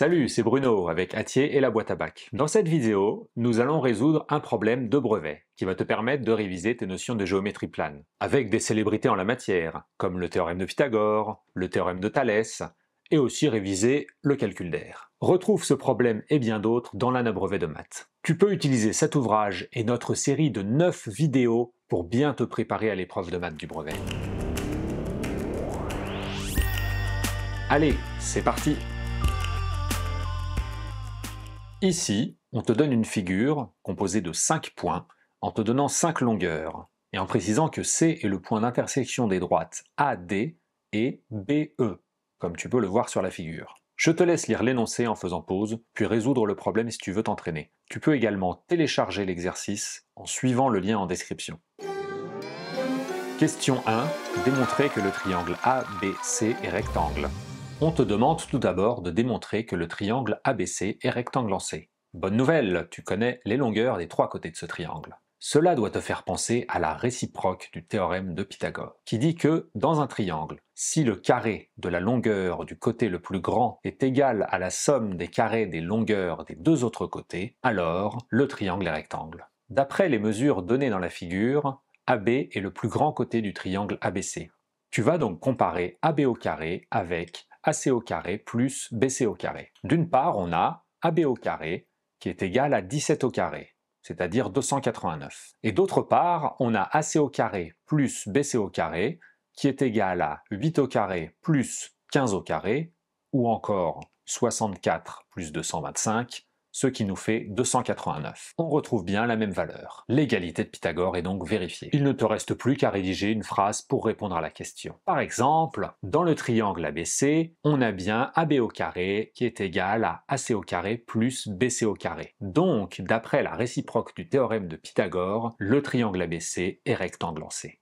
Salut, c'est Bruno avec Atier et la boîte à bac. Dans cette vidéo, nous allons résoudre un problème de brevet qui va te permettre de réviser tes notions de géométrie plane, avec des célébrités en la matière, comme le théorème de Pythagore, le théorème de Thalès, et aussi réviser le calcul d'air. Retrouve ce problème et bien d'autres dans l'un brevet de maths. Tu peux utiliser cet ouvrage et notre série de 9 vidéos pour bien te préparer à l'épreuve de maths du brevet. Allez, c'est parti Ici, on te donne une figure composée de 5 points en te donnant 5 longueurs et en précisant que C est le point d'intersection des droites AD et BE, comme tu peux le voir sur la figure. Je te laisse lire l'énoncé en faisant pause, puis résoudre le problème si tu veux t'entraîner. Tu peux également télécharger l'exercice en suivant le lien en description. Question 1. Démontrer que le triangle ABC est rectangle. On te demande tout d'abord de démontrer que le triangle ABC est rectangle-C. en Bonne nouvelle, tu connais les longueurs des trois côtés de ce triangle. Cela doit te faire penser à la réciproque du théorème de Pythagore, qui dit que, dans un triangle, si le carré de la longueur du côté le plus grand est égal à la somme des carrés des longueurs des deux autres côtés, alors le triangle est rectangle. D'après les mesures données dans la figure, AB est le plus grand côté du triangle ABC. Tu vas donc comparer AB au carré avec AC au plus BC D'une part, on a AB qui est égal à 17 au c'est-à-dire 289. Et d'autre part, on a AC au plus BC qui est égal à 8 au plus 15 au carré, ou encore 64 plus 225, ce qui nous fait 289. On retrouve bien la même valeur. L'égalité de Pythagore est donc vérifiée. Il ne te reste plus qu'à rédiger une phrase pour répondre à la question. Par exemple, dans le triangle ABC, on a bien AB au carré qui est égal à AC au carré plus BC au carré. Donc, d'après la réciproque du théorème de Pythagore, le triangle ABC est rectangle en C.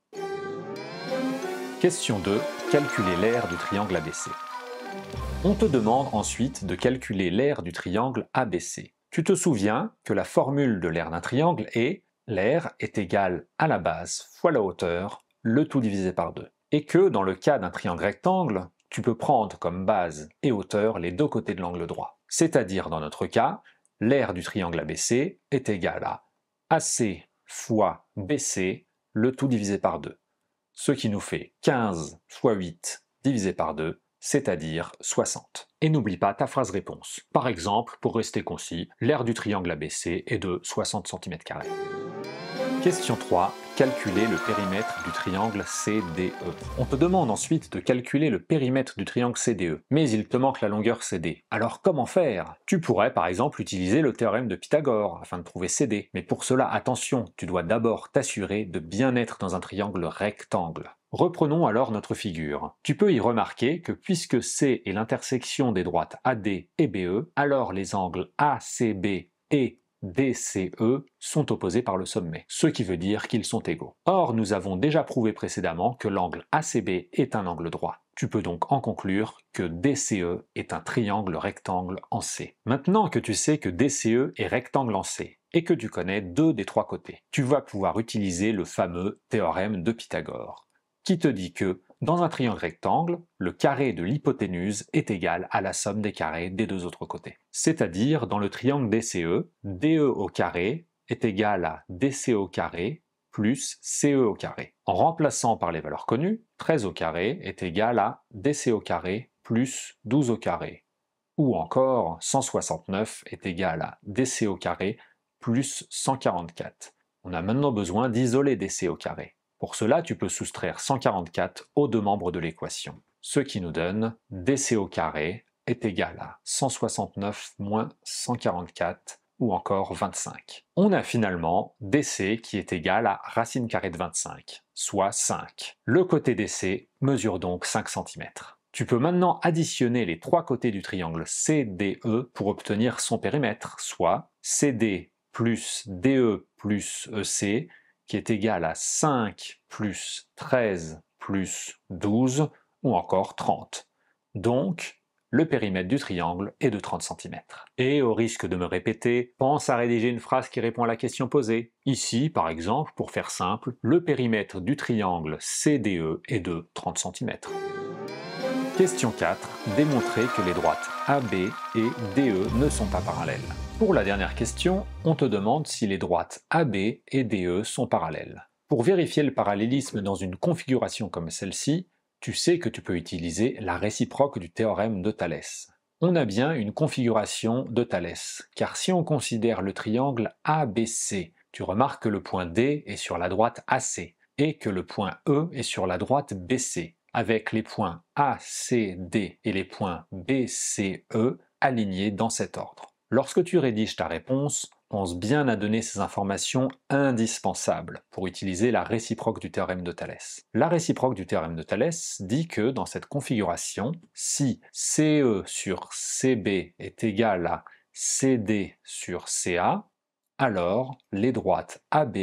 Question 2. Calculer l'aire du triangle ABC. On te demande ensuite de calculer l'aire du triangle ABC. Tu te souviens que la formule de l'aire d'un triangle est l'aire est égale à la base fois la hauteur, le tout divisé par 2. Et que dans le cas d'un triangle rectangle, tu peux prendre comme base et hauteur les deux côtés de l'angle droit. C'est-à-dire dans notre cas, l'aire du triangle ABC est égale à AC fois BC, le tout divisé par 2. Ce qui nous fait 15 fois 8 divisé par 2, c'est-à-dire 60. Et n'oublie pas ta phrase réponse. Par exemple, pour rester concis, l'aire du triangle ABC est de 60 cm Question 3 calculer le périmètre du triangle CDE. On te demande ensuite de calculer le périmètre du triangle CDE, mais il te manque la longueur CD. Alors comment faire Tu pourrais par exemple utiliser le théorème de Pythagore afin de trouver CD, mais pour cela attention, tu dois d'abord t'assurer de bien être dans un triangle rectangle. Reprenons alors notre figure. Tu peux y remarquer que puisque C est l'intersection des droites AD et BE, alors les angles ACB et DCE sont opposés par le sommet, ce qui veut dire qu'ils sont égaux. Or, nous avons déjà prouvé précédemment que l'angle ACB est un angle droit. Tu peux donc en conclure que DCE est un triangle rectangle en C. Maintenant que tu sais que DCE est rectangle en C et que tu connais deux des trois côtés, tu vas pouvoir utiliser le fameux théorème de Pythagore, qui te dit que dans un triangle rectangle, le carré de l'hypoténuse est égal à la somme des carrés des deux autres côtés. C'est-à-dire, dans le triangle DCE, DE au carré est égal à DC au carré plus CE au carré. En remplaçant par les valeurs connues, 13 au carré est égal à DC au carré plus 12 au carré. Ou encore, 169 est égal à DC au carré plus 144. On a maintenant besoin d'isoler DC au carré. Pour cela, tu peux soustraire 144 aux deux membres de l'équation, ce qui nous donne dc au carré est égal à 169 moins 144 ou encore 25. On a finalement dc qui est égal à racine carrée de 25, soit 5. Le côté dc mesure donc 5 cm. Tu peux maintenant additionner les trois côtés du triangle CDE pour obtenir son périmètre, soit CD plus DE plus EC qui est égal à 5 plus 13 plus 12 ou encore 30. Donc, le périmètre du triangle est de 30 cm. Et au risque de me répéter, pense à rédiger une phrase qui répond à la question posée. Ici, par exemple, pour faire simple, le périmètre du triangle CDE est de 30 cm. Question 4. Démontrer que les droites AB et DE ne sont pas parallèles. Pour la dernière question, on te demande si les droites AB et DE sont parallèles. Pour vérifier le parallélisme dans une configuration comme celle-ci, tu sais que tu peux utiliser la réciproque du théorème de Thalès. On a bien une configuration de Thalès, car si on considère le triangle ABC, tu remarques que le point D est sur la droite AC et que le point E est sur la droite BC, avec les points ACD et les points BCE alignés dans cet ordre. Lorsque tu rédiges ta réponse, pense bien à donner ces informations indispensables pour utiliser la réciproque du théorème de Thalès. La réciproque du théorème de Thalès dit que dans cette configuration, si CE sur CB est égal à CD sur CA, alors les droites AB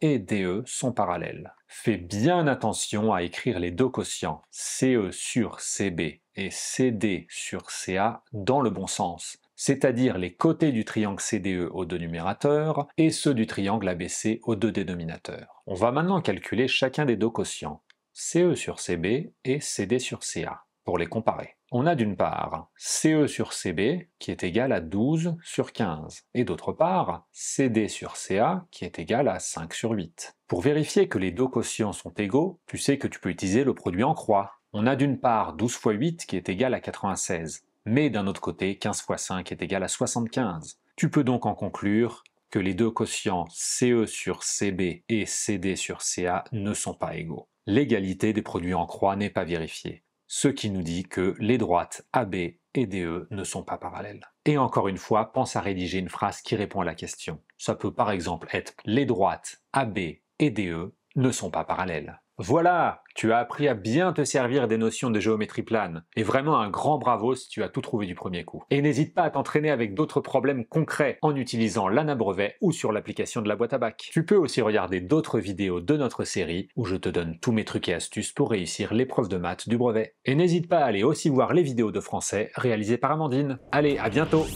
et DE sont parallèles. Fais bien attention à écrire les deux quotients, CE sur CB et CD sur CA, dans le bon sens c'est-à-dire les côtés du triangle CDE aux deux numérateurs et ceux du triangle ABC aux deux dénominateurs. On va maintenant calculer chacun des deux quotients, CE sur CB et CD sur CA, pour les comparer. On a d'une part CE sur CB qui est égal à 12 sur 15 et d'autre part CD sur CA qui est égal à 5 sur 8. Pour vérifier que les deux quotients sont égaux, tu sais que tu peux utiliser le produit en croix. On a d'une part 12 x 8 qui est égal à 96 mais d'un autre côté, 15 fois 5 est égal à 75. Tu peux donc en conclure que les deux quotients CE sur CB et CD sur CA ne sont pas égaux. L'égalité des produits en croix n'est pas vérifiée, ce qui nous dit que les droites AB et DE ne sont pas parallèles. Et encore une fois, pense à rédiger une phrase qui répond à la question. Ça peut par exemple être les droites AB et DE ne sont pas parallèles. Voilà, tu as appris à bien te servir des notions de géométrie plane, et vraiment un grand bravo si tu as tout trouvé du premier coup. Et n'hésite pas à t'entraîner avec d'autres problèmes concrets en utilisant l'ANA brevet ou sur l'application de la boîte à bac. Tu peux aussi regarder d'autres vidéos de notre série où je te donne tous mes trucs et astuces pour réussir l'épreuve de maths du brevet. Et n'hésite pas à aller aussi voir les vidéos de français réalisées par Amandine. Allez, à bientôt